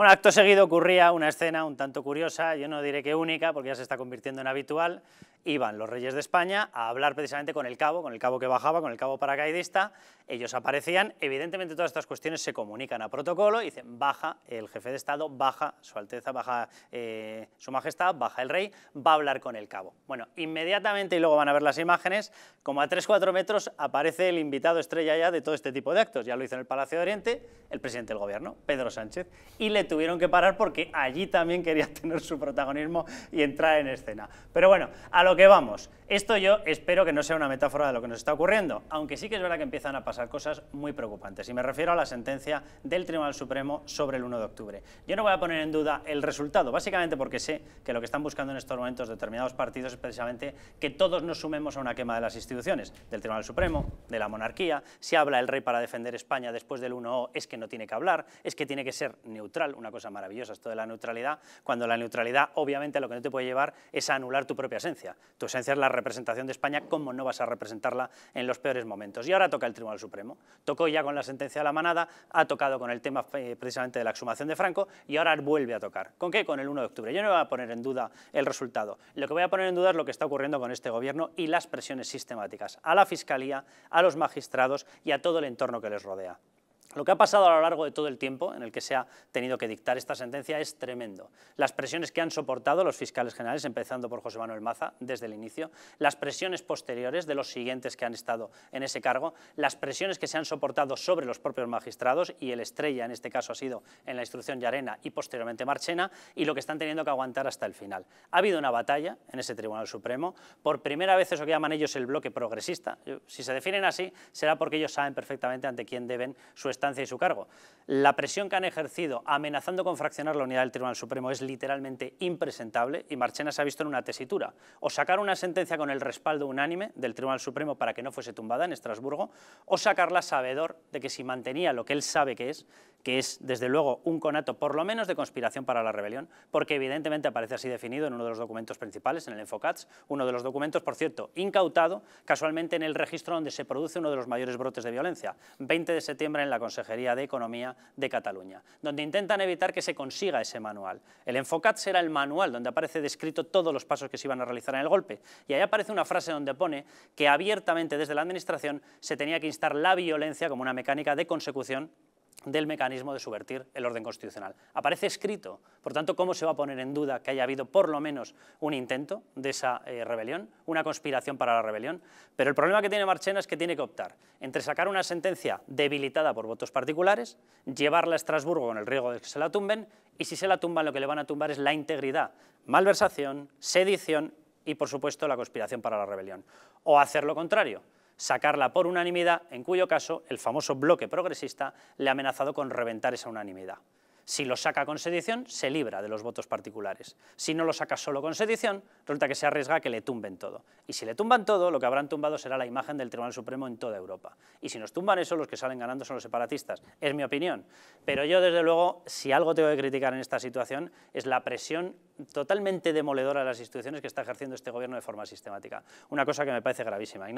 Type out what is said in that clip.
Bueno, acto seguido ocurría una escena un tanto curiosa, yo no diré que única, porque ya se está convirtiendo en habitual, iban los reyes de España a hablar precisamente con el cabo, con el cabo que bajaba, con el cabo paracaidista, ellos aparecían, evidentemente todas estas cuestiones se comunican a protocolo, y dicen, baja el jefe de Estado, baja su Alteza, baja eh, su Majestad, baja el rey, va a hablar con el cabo. Bueno, inmediatamente, y luego van a ver las imágenes, como a 3-4 metros aparece el invitado estrella ya de todo este tipo de actos, ya lo hizo en el Palacio de Oriente el presidente del gobierno, Pedro Sánchez, y le tuvieron que parar porque allí también quería tener su protagonismo y entrar en escena. Pero bueno, a que vamos. Esto yo espero que no sea una metáfora de lo que nos está ocurriendo, aunque sí que es verdad que empiezan a pasar cosas muy preocupantes. Y me refiero a la sentencia del Tribunal Supremo sobre el 1 de octubre. Yo no voy a poner en duda el resultado, básicamente porque sé que lo que están buscando en estos momentos determinados partidos es precisamente que todos nos sumemos a una quema de las instituciones, del Tribunal Supremo, de la monarquía. Si habla el rey para defender España después del 1O es que no tiene que hablar, es que tiene que ser neutral, una cosa maravillosa esto de la neutralidad, cuando la neutralidad obviamente lo que no te puede llevar es a anular tu propia esencia. Tu esencia es la representación de España, ¿cómo no vas a representarla en los peores momentos? Y ahora toca el Tribunal Supremo. Tocó ya con la sentencia de la manada, ha tocado con el tema eh, precisamente de la exhumación de Franco y ahora vuelve a tocar. ¿Con qué? Con el 1 de octubre. Yo no voy a poner en duda el resultado. Lo que voy a poner en duda es lo que está ocurriendo con este gobierno y las presiones sistemáticas a la Fiscalía, a los magistrados y a todo el entorno que les rodea. Lo que ha pasado a lo largo de todo el tiempo en el que se ha tenido que dictar esta sentencia es tremendo. Las presiones que han soportado los fiscales generales, empezando por José Manuel Maza desde el inicio, las presiones posteriores de los siguientes que han estado en ese cargo, las presiones que se han soportado sobre los propios magistrados y el estrella en este caso ha sido en la instrucción Llarena y posteriormente Marchena y lo que están teniendo que aguantar hasta el final. Ha habido una batalla en ese Tribunal Supremo, por primera vez eso que llaman ellos el bloque progresista, si se definen así será porque ellos saben perfectamente ante quién deben su y su cargo. La presión que han ejercido amenazando con fraccionar la unidad del Tribunal Supremo es literalmente impresentable y Marchena se ha visto en una tesitura. O sacar una sentencia con el respaldo unánime del Tribunal Supremo para que no fuese tumbada en Estrasburgo, o sacarla sabedor de que si mantenía lo que él sabe que es, que es desde luego un conato por lo menos de conspiración para la rebelión, porque evidentemente aparece así definido en uno de los documentos principales, en el Enfocats, uno de los documentos, por cierto, incautado casualmente en el registro donde se produce uno de los mayores brotes de violencia, 20 de septiembre en la Constitución Consejería de Economía de Cataluña, donde intentan evitar que se consiga ese manual. El Enfocat será el manual donde aparece descrito todos los pasos que se iban a realizar en el golpe, y ahí aparece una frase donde pone que abiertamente desde la Administración se tenía que instar la violencia como una mecánica de consecución del mecanismo de subvertir el orden constitucional. Aparece escrito, por tanto, ¿cómo se va a poner en duda que haya habido por lo menos un intento de esa eh, rebelión, una conspiración para la rebelión? Pero el problema que tiene Marchena es que tiene que optar entre sacar una sentencia debilitada por votos particulares, llevarla a Estrasburgo con el riesgo de que se la tumben, y si se la tumban lo que le van a tumbar es la integridad, malversación, sedición y, por supuesto, la conspiración para la rebelión. O hacer lo contrario, sacarla por unanimidad, en cuyo caso el famoso bloque progresista le ha amenazado con reventar esa unanimidad. Si lo saca con sedición, se libra de los votos particulares. Si no lo saca solo con sedición, resulta que se arriesga a que le tumben todo. Y si le tumban todo, lo que habrán tumbado será la imagen del Tribunal Supremo en toda Europa. Y si nos tumban eso, los que salen ganando son los separatistas. Es mi opinión. Pero yo, desde luego, si algo tengo que criticar en esta situación, es la presión totalmente demoledora de las instituciones que está ejerciendo este gobierno de forma sistemática. Una cosa que me parece gravísima.